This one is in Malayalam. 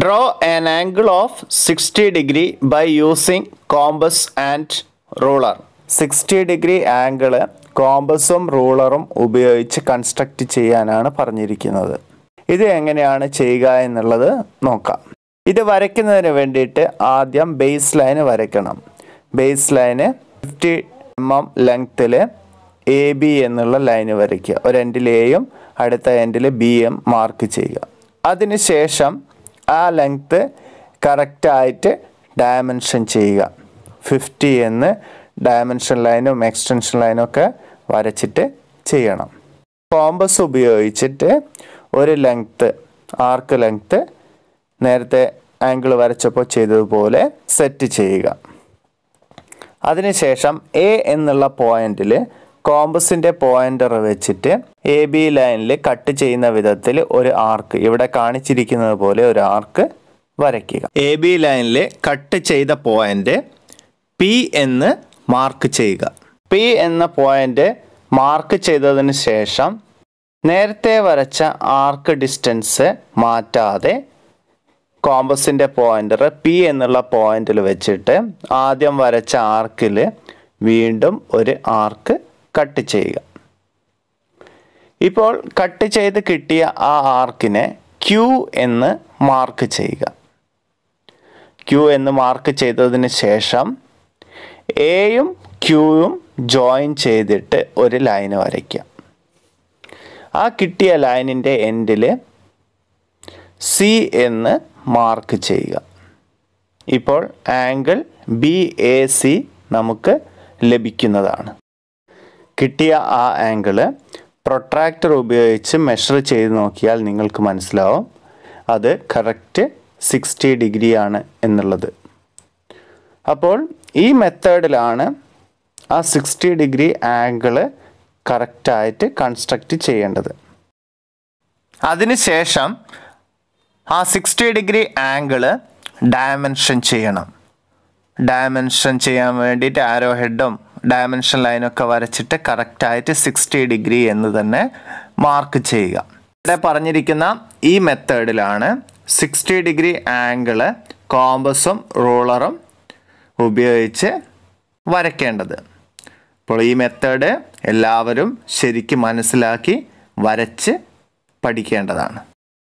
draw an angle of sixty degree by using compass and ruler sixty degree angle കോമ്പസും റൂളറും ഉപയോഗിച്ച് കൺസ്ട്രക്റ്റ് ചെയ്യാനാണ് പറഞ്ഞിരിക്കുന്നത് ഇത് എങ്ങനെയാണ് ചെയ്യുക എന്നുള്ളത് നോക്കാം ഇത് വരയ്ക്കുന്നതിന് വേണ്ടിയിട്ട് ആദ്യം ബേസ് ലൈൻ വരയ്ക്കണം ബേസ് ലൈന് ഫിഫ്റ്റി എം എം ലെങ്ത്തിൽ എ ബി എന്നുള്ള ലൈൻ വരയ്ക്കുക ഒരു എൻഡിൽ എയും അടുത്ത എൻഡിൽ ബി എം മാർക്ക് ചെയ്യുക അതിനുശേഷം ആ ലെങ്ത്ത് കറക്റ്റായിട്ട് ഡയമെൻഷൻ ചെയ്യുക ഫിഫ്റ്റി എന്ന് ഡയമെൻഷൻ ലൈനും എക്സ്റ്റൻഷൻ ലൈനും ഒക്കെ വരച്ചിട്ട് ചെയ്യണം കോമ്പസ് ഉപയോഗിച്ചിട്ട് ഒരു ലെങ്ത്ത് ആർക്ക് ലെങ്ത്ത് നേരത്തെ ആംഗിൾ വരച്ചപ്പോൾ ചെയ്തതുപോലെ സെറ്റ് ചെയ്യുക അതിനുശേഷം എ എന്നുള്ള പോയിന്റിൽ കോമ്പസിൻ്റെ പോയിന്റർ വെച്ചിട്ട് എ ബി ലൈനിൽ കട്ട് ചെയ്യുന്ന വിധത്തിൽ ഒരു ആർക്ക് ഇവിടെ കാണിച്ചിരിക്കുന്നത് പോലെ ഒരു ആർക്ക് വരയ്ക്കുക എ ബി ലൈനിൽ കട്ട് ചെയ്ത പോയിന്റ് പി എന്ന് മാർക്ക് ചെയ്യുക പി എന്ന പോയിന്റ് മാർക്ക് ചെയ്തതിന് ശേഷം നേരത്തെ വരച്ച ആർക്ക് ഡിസ്റ്റൻസ് മാറ്റാതെ കോമ്പസിൻ്റെ പോയിന്റർ പി എന്നുള്ള പോയിന്റിൽ വെച്ചിട്ട് ആദ്യം വരച്ച ആർക്കിൽ വീണ്ടും ഒരു ആർക്ക് കട്ട് ചെയ്യുക ഇപ്പോൾ കട്ട് ചെയ്ത് കിട്ടിയ ആ ആർക്കിനെ ക്യൂ എന്ന് മാർക്ക് ചെയ്യുക ക്യൂ എന്ന് മാർക്ക് ചെയ്തതിന് ശേഷം എയും ക്യൂയും ജോയിൻ ചെയ്തിട്ട് ഒരു ലൈൻ വരയ്ക്കുക ആ കിട്ടിയ ലൈനിൻ്റെ എൻഡിൽ സി എന്ന് മാർക്ക് ചെയ്യുക ഇപ്പോൾ ആംഗിൾ ബി എ സി നമുക്ക് ലഭിക്കുന്നതാണ് കിട്ടിയ ആ ആംഗിള് പ്രൊട്രാക്ടർ ഉപയോഗിച്ച് മെഷർ ചെയ്ത് നോക്കിയാൽ നിങ്ങൾക്ക് മനസ്സിലാവും അത് കറക്റ്റ് സിക്സ്റ്റി ആണ് എന്നുള്ളത് അപ്പോൾ ഈ മെത്തേഡിലാണ് ആ സിക്സ്റ്റി ഡിഗ്രി ആംഗിള് കറക്റ്റായിട്ട് കൺസ്ട്രക്റ്റ് ചെയ്യേണ്ടത് അതിനുശേഷം ആ സിക്സ്റ്റി ഡിഗ്രി ആംഗിള് ഡയമെൻഷൻ ചെയ്യണം ഡയമെൻഷൻ ചെയ്യാൻ വേണ്ടിയിട്ട് ആരോ ഹെഡും ഡയമെൻഷൻ ലൈനൊക്കെ വരച്ചിട്ട് കറക്റ്റായിട്ട് സിക്സ്റ്റി ഡിഗ്രി എന്ന് തന്നെ മാർക്ക് ചെയ്യുക ഇവിടെ പറഞ്ഞിരിക്കുന്ന ഈ മെത്തേഡിലാണ് സിക്സ്റ്റി ഡിഗ്രി ആംഗിള് കോമ്പസും റൂളറും ഉപയോഗിച്ച് വരയ്ക്കേണ്ടത് അപ്പോൾ ഈ മെത്തേഡ് എല്ലാവരും ശരിക്കും മനസ്സിലാക്കി വരച്ച് പഠിക്കേണ്ടതാണ്